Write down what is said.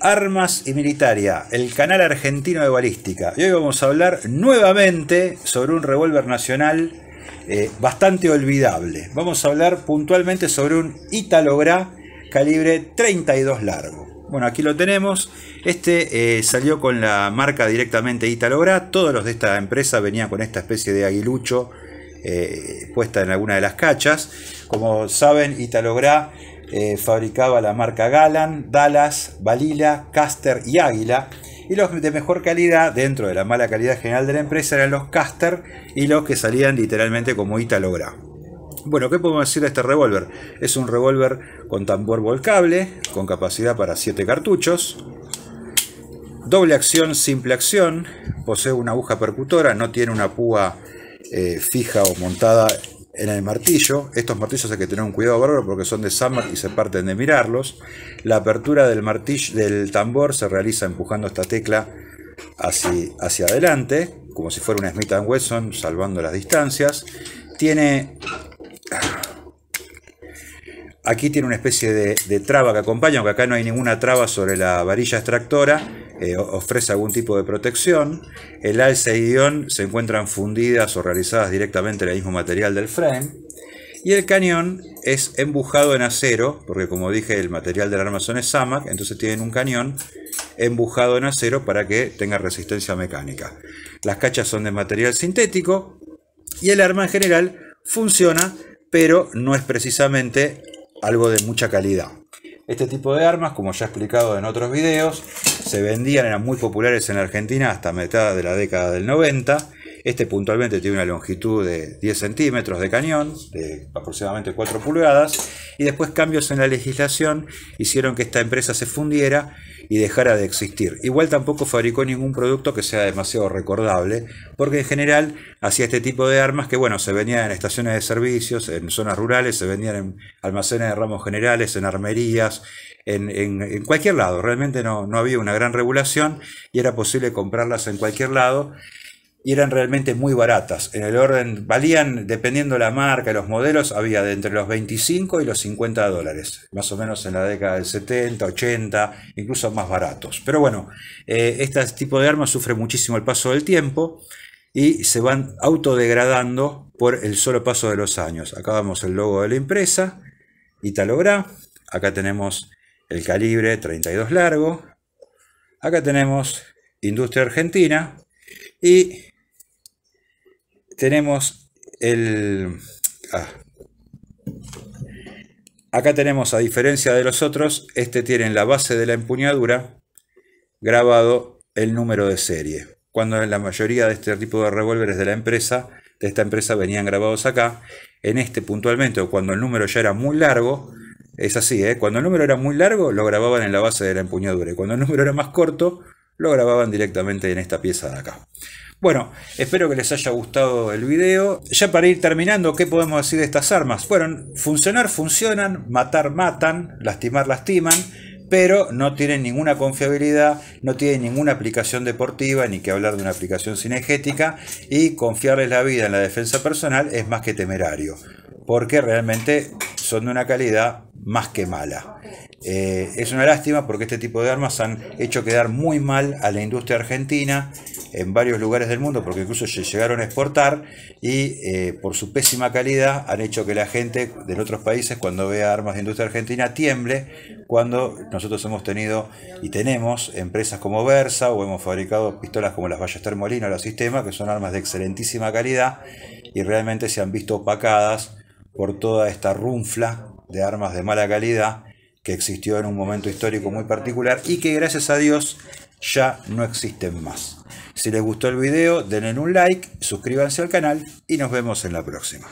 Armas y Militaria, el canal argentino de balística. Y hoy vamos a hablar nuevamente sobre un revólver nacional eh, bastante olvidable. Vamos a hablar puntualmente sobre un Italogra calibre 32 largo. Bueno, aquí lo tenemos. Este eh, salió con la marca directamente Italogra. Todos los de esta empresa venían con esta especie de aguilucho eh, puesta en alguna de las cachas. Como saben, Italogra. Eh, fabricaba la marca Galan, Dallas, Balila, Caster y Águila. Y los de mejor calidad, dentro de la mala calidad general de la empresa, eran los Caster y los que salían literalmente como Logra Bueno, ¿qué podemos decir de este revólver? Es un revólver con tambor volcable, con capacidad para 7 cartuchos, doble acción, simple acción, posee una aguja percutora, no tiene una púa eh, fija o montada en el martillo. Estos martillos hay que tener un cuidado bárbaro porque son de Summer y se parten de mirarlos. La apertura del martillo del tambor se realiza empujando esta tecla hacia, hacia adelante, como si fuera una Smith Wesson, salvando las distancias. Tiene Aquí tiene una especie de, traba que acompaña, aunque acá no hay ninguna traba sobre la varilla extractora, eh, ofrece algún tipo de protección. El alza y guión se encuentran fundidas o realizadas directamente en el mismo material del frame. Y el cañón es embujado en acero, porque como dije el material del arma son SAMAC, entonces tienen un cañón embujado en acero para que tenga resistencia mecánica. Las cachas son de material sintético y el arma en general funciona, pero no es precisamente algo de mucha calidad. Este tipo de armas, como ya he explicado en otros videos, se vendían, eran muy populares en la Argentina hasta mitad de la década del 90 este puntualmente tiene una longitud de 10 centímetros de cañón, de aproximadamente 4 pulgadas, y después cambios en la legislación hicieron que esta empresa se fundiera y dejara de existir. Igual tampoco fabricó ningún producto que sea demasiado recordable, porque en general hacía este tipo de armas que, bueno, se vendían en estaciones de servicios, en zonas rurales, se vendían en almacenes de ramos generales, en armerías, en, cualquier lado. Realmente no, no había una gran regulación y era posible comprarlas en cualquier lado y eran realmente muy baratas. En el orden, valían, dependiendo la marca, los modelos, había de entre los 25 y los 50 dólares, más o menos en la década del 70, 80, incluso más baratos. Pero bueno, eh, este tipo de armas sufre muchísimo el paso del tiempo y se van autodegradando por el solo paso de los años. Acá vemos el logo de la empresa, Italogra, acá tenemos el calibre 32 largo, acá tenemos Industria Argentina, y tenemos el... Ah. acá tenemos, a diferencia de los otros, este tiene en la base de la empuñadura grabado el número de serie. Cuando en la mayoría de este tipo de revólveres de la empresa, de esta empresa venían grabados acá, en este puntualmente, o cuando el número ya era muy largo, es así, ¿eh? cuando el número era muy largo lo grababan en la base de la empuñadura y cuando el número era más corto lo grababan directamente en esta pieza de acá. Bueno, espero que les haya gustado el video. Ya para ir terminando, ¿qué podemos decir de estas armas? Bueno, funcionar funcionan, matar matan, lastimar lastiman, pero no tienen ninguna confiabilidad, no tienen ninguna aplicación deportiva, ni que hablar de una aplicación cinegética, y confiarles la vida en la defensa personal es más que temerario, porque realmente son de una calidad más que mala. Eh, es una lástima porque este tipo de armas han hecho quedar muy mal a la industria argentina en varios lugares del mundo, porque incluso se llegaron a exportar y eh, por su pésima calidad han hecho que la gente de otros países cuando vea armas de industria argentina tiemble, cuando nosotros hemos tenido y tenemos empresas como Versa o hemos fabricado pistolas como las Ballester Molina o los Sistema, que son armas de excelentísima calidad y realmente se han visto opacadas por toda esta runfla de armas de mala calidad que existió en un momento histórico muy particular y que gracias a Dios ya no existen más. Si les gustó el video, denle un like, suscríbanse al canal y nos vemos en la próxima.